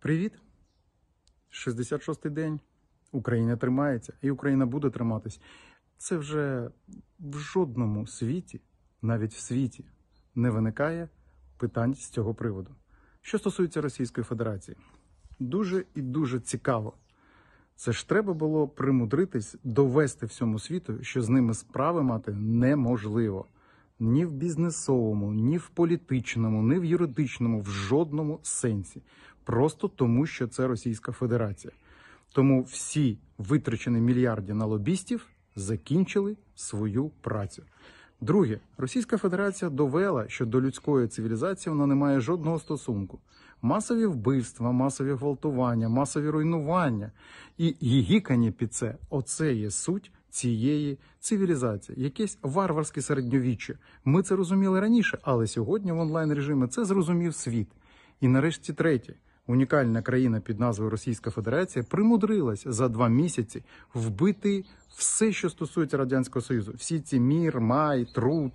Привіт! 66-й день. Україна тримається, і Україна буде триматись. Це вже в жодному світі, навіть в світі, не виникає питань з цього приводу. Що стосується Російської Федерації, дуже і дуже цікаво. Це ж треба було примудритись довести всьому світу, що з ними справи мати неможливо. Ні в бізнесовому, ні в політичному, ні в юридичному, в жодному сенсі просто тому, що це Російська Федерація. Тому всі витрачені мільярди на лобістів закінчили свою працю. Друге, Російська Федерація довела, що до людської цивілізації вона не має жодного стосунку. Масові вбивства, масові гвалтування, масові руйнування і гігікання під це оце є суть цієї цивілізації. Якесь варварське середньовіччя. Ми це розуміли раніше, але сьогодні в онлайн режимі це зрозумів світ. І нарешті третє унікальна країна під назвою Російська Федерація примудрилась за два місяці вбити все, що стосується радянського союзу, всі ці мір, май, труд.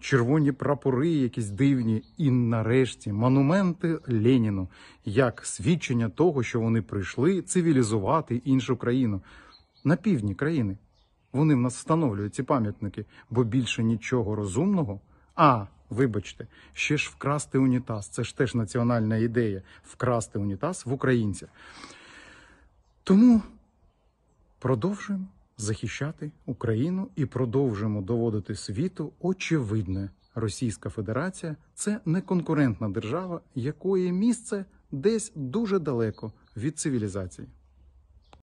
Червоні прапори, якісь дивні, і нарешті монументи Леніну як свідчення того, що вони прийшли цивілізувати іншу країну на півдні країни. Вони в нас встановлюють ці пам'ятники, бо більше нічого розумного а Вибачте, ще ж вкрасти унітаз. Це ж теж національна ідея вкрасти унітаз в українця. Тому продовжуємо захищати Україну і продовжуємо доводити світу очевидне. Російська Федерація це неконкурентна держава, якої місце десь дуже далеко від цивілізації.